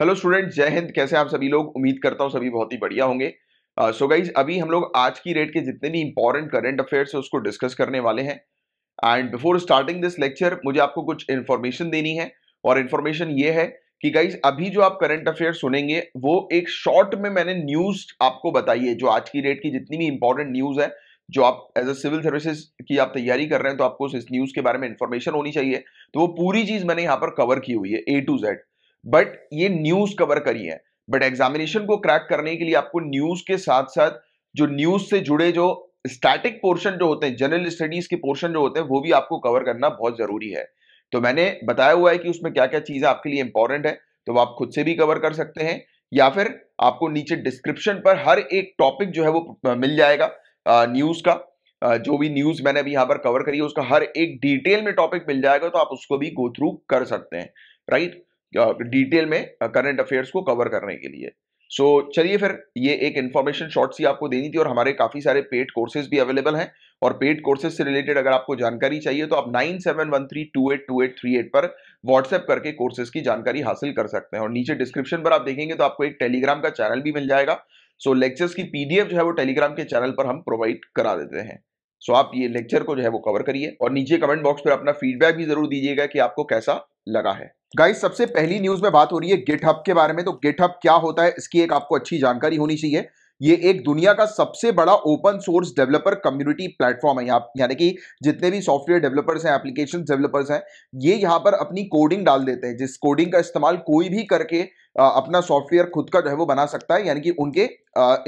Hello student जय हिंद कैसे आप सभी लोग उम्मीद करता हूँ सभी बहुत ही बढ़िया होंगे सो uh, गाइज so अभी हम लोग आज की रेट के जितने भी इंपॉर्टेंट करेंट अफेयर्स है उसको डिस्कस करने वाले हैं and before starting this lecture मुझे आपको कुछ इन्फॉर्मेशन देनी है और इन्फॉर्मेशन ये है कि गाइज अभी जो आप करंट अफेयर सुनेंगे वो एक शॉर्ट में मैंने न्यूज आपको बताई है जो आज की डेट की जितनी भी इंपॉर्टेंट न्यूज है जो आप एज अ सिविल सर्विसेज की आप तैयारी कर रहे हैं तो आपको इस न्यूज के बारे में इन्फॉर्मेशन होनी चाहिए तो वो पूरी चीज मैंने यहाँ पर कवर की हुई है ए टू जेड बट ये न्यूज कवर करी है बट एग्जामिनेशन को क्रैक करने के लिए आपको न्यूज के साथ साथ जो न्यूज से जुड़े जो स्टैटिक पोर्शन जो होते हैं जनरल स्टडीज के पोर्शन जो होते हैं वो भी आपको कवर करना बहुत जरूरी है तो मैंने बताया हुआ है कि उसमें क्या क्या चीजें आपके लिए इंपॉर्टेंट है तो आप खुद से भी कवर कर सकते हैं या फिर आपको नीचे डिस्क्रिप्शन पर हर एक टॉपिक जो है वो मिल जाएगा न्यूज का जो भी न्यूज मैंने अभी यहाँ पर कवर करी है उसका हर एक डिटेल में टॉपिक मिल जाएगा तो आप उसको भी गो थ्रू कर सकते हैं राइट डिटेल में करंट अफेयर्स को कवर करने के लिए सो so, चलिए फिर ये एक इन्फॉर्मेशन शॉर्ट सी आपको देनी थी और हमारे काफ़ी सारे पेड कोर्सेज भी अवेलेबल हैं और पेड कोर्सेज से रिलेटेड अगर आपको जानकारी चाहिए तो आप nine seven one three two eight two eight three eight पर व्हाट्सएप करके कोर्सेज की जानकारी हासिल कर सकते हैं और नीचे डिस्क्रिप्शन पर आप देखेंगे तो आपको एक टेलीग्राम का चैनल भी मिल जाएगा सो so, लेक्चर्स की पीडीएफ जो है वो टेलीग्राम के चैनल पर हम प्रोवाइड करा देते हैं सो so, आप ये लेक्चर को जो है वो कवर करिए और नीचे कमेंट बॉक्स पर अपना फीडबैक भी जरूर दीजिएगा कि आपको कैसा लगा है गाइस सबसे पहली न्यूज में बात हो रही है गिटहब के बारे में तो गिटहब क्या होता है इसकी एक आपको अच्छी जानकारी होनी चाहिए ये एक दुनिया का सबसे बड़ा open source developer community platform है यहाँ यानी कि जितने भी सॉफ्टवेयर डेवलपर्स हैं एप्लीकेशन डेवलपर्स हैं ये यहाँ पर अपनी कोडिंग डाल देते हैं जिस कोडिंग का इस्तेमाल कोई भी करके अपना सॉफ्टवेयर खुद का जो है वो बना सकता है यानी कि उनके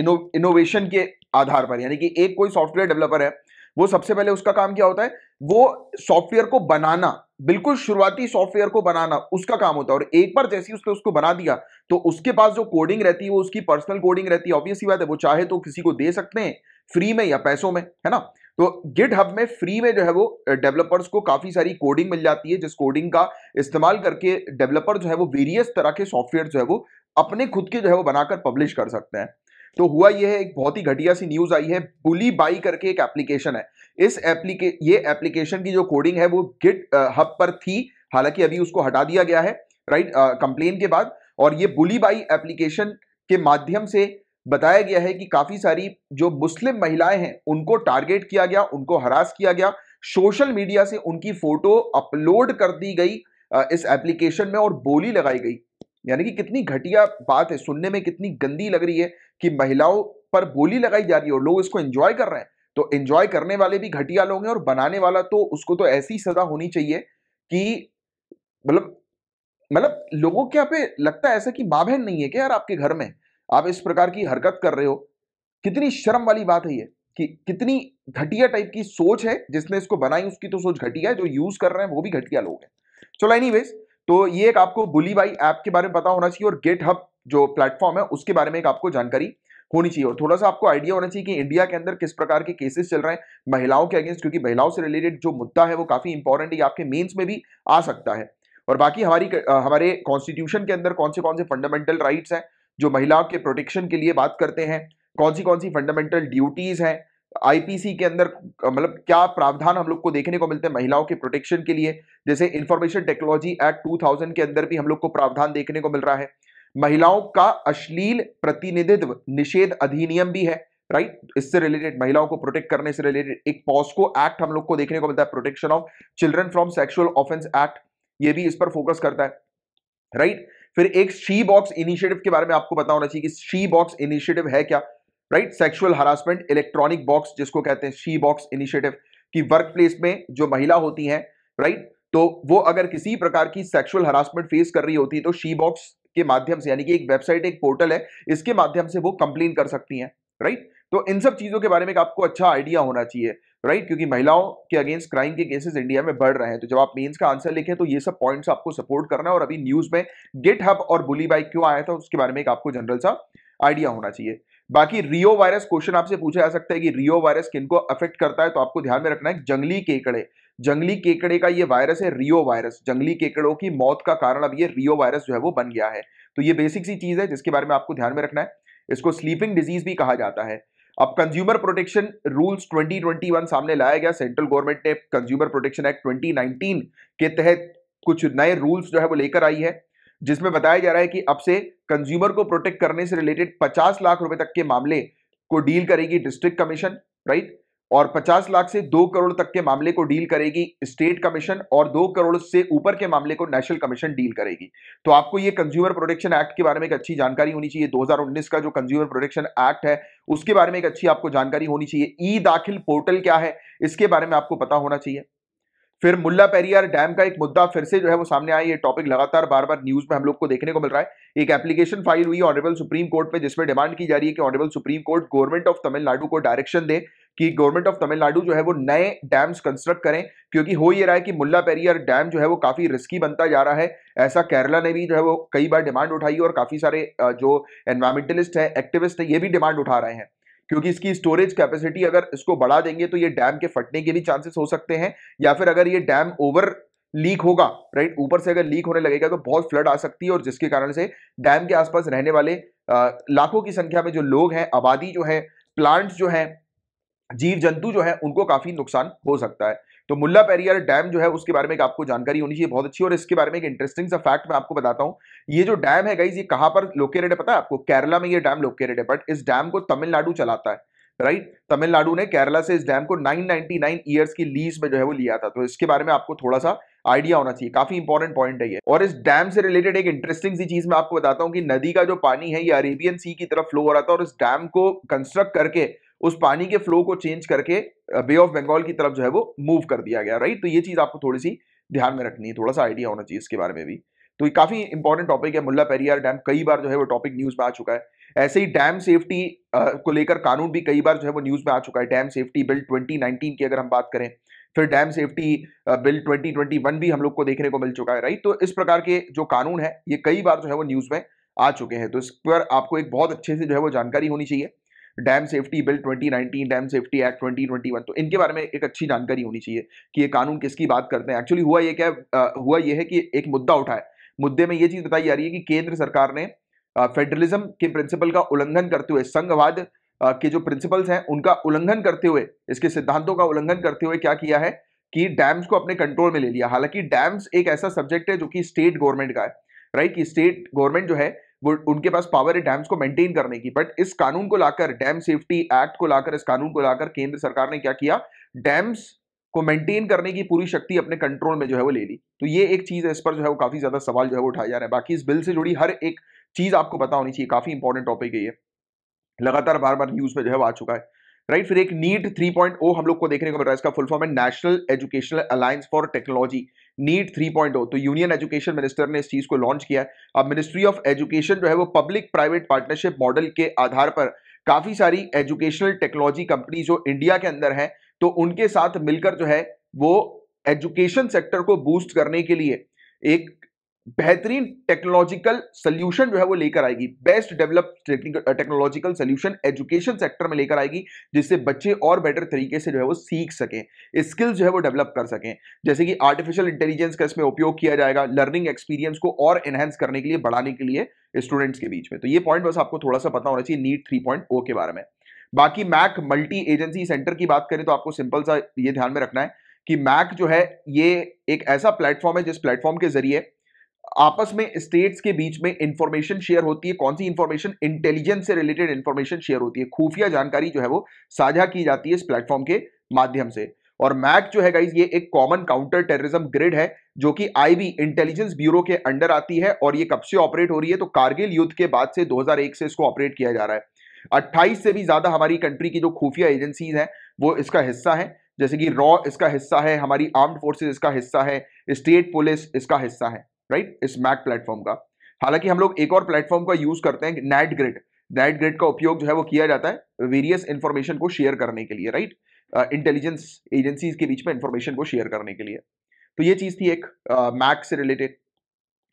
इनो, इनोवेशन के आधार पर यानी कि एक कोई सॉफ्टवेयर डेवलपर है वो सबसे पहले उसका काम क्या होता है वो सॉफ्टवेयर को बनाना बिल्कुल शुरुआती सॉफ्टवेयर को बनाना उसका काम होता है और एक बार जैसे उसने उसको बना दिया तो उसके पास जो कोडिंग रहती है वो उसकी पर्सनल कोडिंग रहती है ऑब्वियसली बात है वो चाहे तो किसी को दे सकते हैं फ्री में या पैसों में है ना तो गिट हब में फ्री में जो है वो डेवलपर्स को काफ़ी सारी कोडिंग मिल जाती है जिस कोडिंग का इस्तेमाल करके डेवलपर जो है वो वेरियस तरह के सॉफ्टवेयर जो है वो अपने खुद के जो है वो बनाकर पब्लिश कर सकते हैं तो हुआ यह है एक बहुत ही घटिया सी न्यूज आई है बुली बाई करके एक एप्लीकेशन है इस एप्लीके ये एप्लीकेशन की जो कोडिंग है वो गिट हब पर थी हालांकि अभी उसको हटा दिया गया है राइट कंप्लेन के बाद और ये बुली बाई एप्लीकेशन के माध्यम से बताया गया है कि काफी सारी जो मुस्लिम महिलाएं हैं उनको टारगेट किया गया उनको हरास किया गया सोशल मीडिया से उनकी फोटो अपलोड कर दी गई इस एप्लीकेशन में और बोली लगाई गई यानी कि कितनी घटिया बात है सुनने में कितनी गंदी लग रही है कि महिलाओं पर बोली लगाई जा रही है और लोग इसको एंजॉय कर रहे हैं तो एंजॉय करने वाले भी घटिया लोग हैं और बनाने वाला तो उसको तो ऐसी सजा होनी चाहिए कि मतलब मतलब लोगों के यहाँ पे लगता है ऐसा कि माँ बहन नहीं है क्या यार आपके घर में आप इस प्रकार की हरकत कर रहे हो कितनी शर्म वाली बात है ये कि कितनी घटिया टाइप की सोच है जिसने इसको बनाई उसकी तो सोच घटिया है जो यूज कर रहे हैं वो भी घटिया लोग हैं चलो एनी तो ये एक आपको बुली बाई ऐप के बारे में पता होना चाहिए और गेट हब जो प्लेटफॉर्म है उसके बारे में एक आपको जानकारी होनी चाहिए और थोड़ा सा आपको आइडिया होना चाहिए कि इंडिया के अंदर किस प्रकार के केसेस चल रहे हैं महिलाओं के अगेंस्ट क्योंकि महिलाओं से रिलेटेड जो मुद्दा है वो काफ़ी इंपॉर्टेंट है आपके मेन्स में भी आ सकता है और बाकी हमारी हमारे कॉन्स्टिट्यूशन के अंदर कौन से कौन से फंडामेंटल राइट्स हैं जो महिलाओं के प्रोटेक्शन के लिए बात करते हैं कौन सी कौन सी फंडामेंटल ड्यूटीज़ हैं आईपीसी के अंदर मतलब क्या प्रावधान हम लोग को देखने को मिलते हैं महिलाओं के प्रोटेक्शन के लिए जैसे इंफॉर्मेशन टेक्नोलॉजी एक्ट 2000 के अंदर भी हम लोग को प्रावधान देखने को मिल रहा है महिलाओं का अश्लील प्रतिनिधित्व निषेध अधिनियम भी है राइट इससे रिलेटेड महिलाओं को प्रोटेक्ट करने से रिलेटेड एक पॉस्को एक्ट हम लोग को देखने को मिलता है protection of children from sexual offence act ये भी इस पर फोकस करता है राइट right? फिर एक शी बॉक्स इनिशिएटिव के बारे में आपको बताना होना चाहिए कि शी बॉक्स इनिशिएटिव है क्या right sexual harassment electronic box जिसको कहते हैं शी बॉक्स इनिशिएटिव कि वर्क प्लेस में जो महिला होती हैं राइट तो वो अगर किसी प्रकार की सेक्सुअल हरासमेंट फेस कर रही होती है तो शी बॉक्स के माध्यम से यानी कि एक वेबसाइट एक पोर्टल है इसके माध्यम से वो कंप्लेन कर सकती हैं राइट तो इन सब चीजों के बारे में आपको अच्छा आइडिया होना चाहिए राइट क्योंकि महिलाओं के अगेंस्ट क्राइम के केसेस इंडिया में बढ़ रहे हैं तो जब आप मेंस का आंसर लिखें तो ये सब पॉइंट्स आपको सपोर्ट करना है और अभी न्यूज में गेट हब और बुली बाइक क्यों आया था उसके बारे में एक आपको जनरल सा आइडिया होना चाहिए बाकी रियो वायरस क्वेश्चन आपसे पूछा जा सकता है कि रियो वायरस किनको अफेक्ट करता है तो आपको ध्यान में रखना है जंगली केकड़े जंगली केकड़े का ये वायरस है रियो वायरस जंगली केकड़ों की मौत का कारण अब ये रियो वायरस जो है वो बन गया है तो ये बेसिक सी चीज है जिसके बारे में आपको ध्यान में रखना है इसको स्लीपिंग डिजीज भी कहा जाता है अब कंज्यूमर प्रोटेक्शन रूल्स 2021 सामने लाया गया सेंट्रल गवर्नमेंट ने कंज्यूमर प्रोटेक्शन एक्ट 2019 के तहत कुछ नए रूल्स जो है वो लेकर आई है जिसमें बताया जा रहा है कि अब से कंज्यूमर को प्रोटेक्ट करने से रिलेटेड 50 लाख रुपए तक के मामले को डील करेगी डिस्ट्रिक्ट कमीशन राइट और 50 लाख से 2 करोड़ तक के मामले को डील करेगी स्टेट कमीशन और 2 करोड़ से ऊपर के मामले को नेशनल कमीशन डील करेगी तो आपको ये कंज्यूमर प्रोटेक्शन एक्ट के बारे में एक अच्छी जानकारी होनी चाहिए 2019 का जो कंज्यूमर प्रोटेक्शन एक्ट है उसके बारे में एक अच्छी आपको जानकारी होनी चाहिए ई दाखिल पोर्टल क्या है इसके बारे में आपको पता होना चाहिए फिर मुल्ला पेरियार डैम का एक मुद्दा फिर से जो है वो सामने आया ये टॉपिक लगातार बार बार न्यूज में हम लोग को देखने को मिल रहा है एक एप्लीकेशन फाइल हुई ऑनरेबल सुप्रीम कोर्ट में जिसमें डिमांड की जा रही है कि honourable supreme court government of Tamil Nadu को डायरेक्शन दे कि गवर्नमेंट ऑफ तमिलनाडु जो है वो नए डैम्स कंस्ट्रक्ट करें क्योंकि हो ये रहा है कि मुल्ला पेरियर डैम जो है वो काफी रिस्की बनता जा रहा है ऐसा केरला ने भी जो है वो कई बार डिमांड उठाई और काफी सारे जो एनवायरमेंटलिस्ट है एक्टिविस्ट है ये भी डिमांड उठा रहे हैं क्योंकि इसकी स्टोरेज कैपेसिटी अगर इसको बढ़ा देंगे तो ये डैम के फटने के भी चांसेस हो सकते हैं या फिर अगर ये डैम ओवर लीक होगा राइट ऊपर से अगर लीक होने लगेगा तो बहुत फ्लड आ सकती है और जिसके कारण से डैम के आसपास रहने वाले लाखों की संख्या में जो लोग हैं आबादी जो है प्लांट्स जो हैं जीव जंतु जो है उनको काफी नुकसान हो सकता है तो मुल्ला पेरियार डैम जो है उसके बारे में आपको जानकारी होनी चाहिए बहुत अच्छी और इसके बारे में एक इंटरेस्टिंग सा फैक्ट मैं आपको बताता हूँ ये जो डैम है गाइज ये कहाँ पर लोकेटेड है पता है आपको केरला में ये डैम लोकेटेड है बट इस डैम को तमिलनाडु चलाता है राइट right? तमिलनाडु ने केरला से इस डैम को 999 ईयर्स की लीज में जो है वो लिया था तो इसके बारे में आपको थोड़ा सा आइडिया होना चाहिए काफी इंपॉर्टेंट पॉइंट है ये और इस डैम से रिलेटेड एक इंटरेस्टिंग सी चीज मैं आपको बताता हूँ कि नदी का जो पानी है ये अरेबियन सी की तरफ फ्लो हो रहा था और इस डैम को कंस्ट्रक्ट करके उस पानी के फ्लो को चेंज करके बे ऑफ बंगाल की तरफ जो है वो मूव कर दिया गया राइट तो ये चीज़ आपको थोड़ी सी ध्यान में रखनी है थोड़ा सा आइडिया होना चाहिए इसके बारे में भी तो ये काफ़ी इंपॉर्टेंट टॉपिक है मुल्ला पेरियार डैम कई बार जो है वो टॉपिक न्यूज़ में आ चुका है ऐसे ही डैम सेफ्टी uh, को लेकर कानून भी कई बार जो है वो न्यूज़ में आ चुका है डैम सेफ्टी बिल ट्वेंटी की अगर हम बात करें फिर डैम सेफ्टी बिल 2021 भी हम लोग को देखने को मिल चुका है राइट तो इस प्रकार के जो कानून है ये कई बार जो है वो न्यूज़ में आ चुके हैं तो इस पर आपको एक बहुत अच्छे से जो है वो जानकारी होनी चाहिए dam safety bill 2019 dam safety act 2021 तो इनके बारे में एक अच्छी जानकारी होनी चाहिए कि ये कानून किसकी बात करते हैं एक्चुअली हुआ ये क्या आ, हुआ ये है कि एक मुद्दा उठा है मुद्दे में ये चीज़ बताई जा रही है कि केंद्र सरकार ने फेडरलिज्म के प्रिंसिपल का उल्लंघन करते हुए संघवाद के जो प्रिंसिपल्स हैं उनका उल्लंघन करते हुए इसके सिद्धांतों का उल्लंघन करते हुए क्या किया है कि डैम्स को अपने कंट्रोल में ले लिया हालांकि डैम्स एक ऐसा सब्जेक्ट है जो कि स्टेट गवर्नमेंट का है राइट कि स्टेट गवर्नमेंट जो है उनके पास पावर है डैम्स को मेंटेन करने की बट इस कानून को लाकर डैम सेफ्टी एक्ट को लाकर इस कानून को लाकर केंद्र सरकार ने क्या किया डैम्स को मेंटेन करने की पूरी शक्ति अपने कंट्रोल में जो है वो ले ली तो ये एक चीज है इस पर जो है वो काफी ज्यादा सवाल जो है वो उठाए जा रहे हैं बाकी इस बिल से जुड़ी हर एक चीज आपको पता होनी चाहिए काफी इंपॉर्टेंट टॉपिक है ये लगातार बार बार न्यूज में जो है वो आ चुका है राइट right, फिर एक नीट 3.0 हम लोग को देखने को मिल रहा है इसका फुल फॉर्म है national educational alliance for technology NEAT 3.0 तो यूनियन एजुकेशन मिनिस्टर ने इस चीज को लॉन्च किया है अब मिनिस्ट्री ऑफ एजुकेशन जो है वो पब्लिक प्राइवेट पार्टनरशिप मॉडल के आधार पर काफी सारी एजुकेशनल टेक्नोलॉजी कंपनी जो इंडिया के अंदर है तो उनके साथ मिलकर जो है वो एजुकेशन सेक्टर को बूस्ट करने के लिए एक बेहतरीन टेक्नोलॉजिकल सोल्यूशन जो है वो लेकर आएगी best develop technological solution education sector में लेकर आएगी जिससे बच्चे और बेटर तरीके से जो है वो सीख सकें स्किल्स जो है वो डेवलप कर सकें जैसे कि आर्टिफिशियल इंटेलिजेंस का इसमें उपयोग किया जाएगा लर्निंग एक्सपीरियंस को और एनहेंस करने के लिए बढ़ाने के लिए स्टूडेंट्स के बीच में तो ये पॉइंट बस आपको थोड़ा सा पता होना चाहिए नीट थ्री oh के बारे में बाकी मैक मल्टी एजेंसी सेंटर की बात करें तो आपको सिंपल सा ये ध्यान में रखना है कि मैक जो है ये एक ऐसा प्लेटफॉर्म है जिस प्लेटफॉर्म के जरिए आपस में स्टेट्स के बीच में इंफॉर्मेशन शेयर होती है कौन सी इंफॉर्मेशन इंटेलिजेंस से रिलेटेड इंफॉर्मेशन शेयर होती है खुफिया जानकारी जो है वो साझा की जाती है इस प्लेटफॉर्म के माध्यम से और मैक जो है गाइज ये एक कॉमन काउंटर टेररिज्म ग्रिड है जो कि आईबी इंटेलिजेंस ब्यूरो के अंडर आती है और ये कब से ऑपरेट हो रही है तो कारगिल युद्ध के बाद से 2001 से इसको ऑपरेट किया जा रहा है 28 से भी ज्यादा हमारी कंट्री की जो खुफिया एजेंसीज हैं वो इसका हिस्सा है जैसे कि रॉ इसका हिस्सा है हमारी आर्म्ड फोर्सेज इसका हिस्सा है स्टेट पुलिस इसका हिस्सा है राइट इस मैक प्लेटफॉर्म का हालांकि हम लोग एक और प्लेटफॉर्म का यूज करते हैं नेट ग्रिड नेट ग्रिड का उपयोग जो है वो किया जाता है वेरियस इंफॉर्मेशन को शेयर करने के लिए राइट इंटेलिजेंस एजेंसीज के बीच में इंफॉर्मेशन को शेयर करने के लिए तो ये चीज़ थी एक मैक uh, से रिलेटेड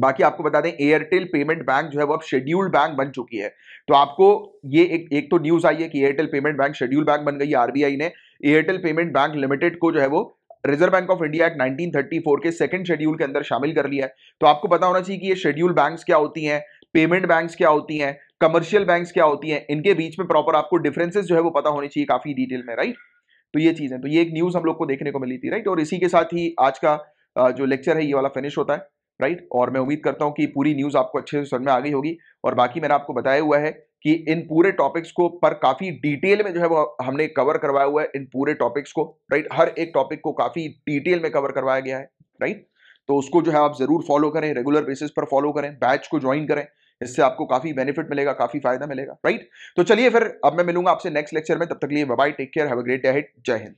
बाकी आपको बता दें एयरटेल पेमेंट बैंक जो है वो अब शेड्यूल्ड बैंक बन चुकी है तो आपको ये एक एक तो न्यूज़ आई है कि Airtel payment bank schedule bank बन गई आरबीआई ने एयरटेल पेमेंट बैंक लिमिटेड को जो है वो reserve bank of India act 1934 के सेकंड शेड्यूल के अंदर शामिल कर लिया है तो आपको पता होना चाहिए कि ये शेड्यूल बैंक्स क्या होती हैं पेमेंट बैंक्स क्या होती हैं कमर्शियल बैंक्स क्या होती हैं इनके बीच में प्रॉपर आपको डिफरेंसेस जो है वो पता होनी चाहिए काफी डिटेल में राइट तो ये चीज़ें तो ये एक न्यूज़ हम लोग को देखने को मिली थी राइट और इसी के साथ ही आज का जो लेक्चर है ये वाला फिनिश होता है राइट और मैं उम्मीद करता हूँ कि पूरी न्यूज़ आपको अच्छे से समझ में आ गई होगी और बाकी मैंने आपको बताया हुआ है कि इन पूरे टॉपिक्स को पर काफ़ी डिटेल में जो है वो हमने कवर करवाया हुआ है इन पूरे टॉपिक्स को राइट हर एक टॉपिक को काफ़ी डिटेल में कवर करवाया गया है राइट तो उसको जो है आप ज़रूर फॉलो करें रेगुलर बेसिस पर फॉलो करें बैच को ज्वाइन करें इससे आपको काफ़ी बेनिफिट मिलेगा काफ़ी फायदा मिलेगा राइट तो चलिए फिर अब मैं मिलूंगा आपसे नेक्स्ट लेक्चर में तब तक लिए bye take care have a great day जय हिंद